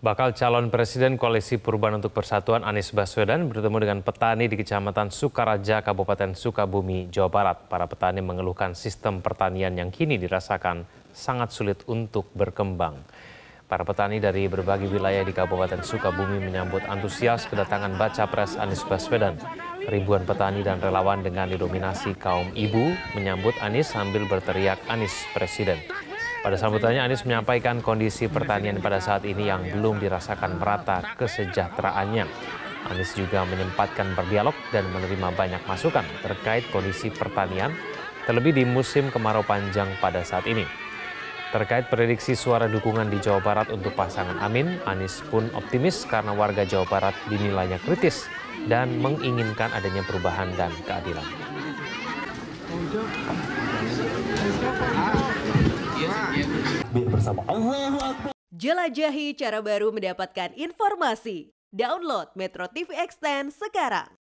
Bakal calon presiden Koalisi Perubahan untuk Persatuan Anies Baswedan bertemu dengan petani di Kecamatan Sukaraja, Kabupaten Sukabumi, Jawa Barat. Para petani mengeluhkan sistem pertanian yang kini dirasakan sangat sulit untuk berkembang. Para petani dari berbagai wilayah di Kabupaten Sukabumi menyambut antusias kedatangan baca pres Anies Baswedan. Ribuan petani dan relawan dengan didominasi kaum ibu menyambut Anies sambil berteriak Anies Presiden. Pada sambutannya, Anies menyampaikan kondisi pertanian pada saat ini yang belum dirasakan merata kesejahteraannya. Anies juga menyempatkan berdialog dan menerima banyak masukan terkait kondisi pertanian, terlebih di musim kemarau panjang pada saat ini. Terkait prediksi suara dukungan di Jawa Barat untuk pasangan Amin, Anies pun optimis karena warga Jawa Barat dinilainya kritis dan menginginkan adanya perubahan dan keadilan. bersama Allah Jelajahi cara baru mendapatkan informasi. Download Metro TV Extend sekarang.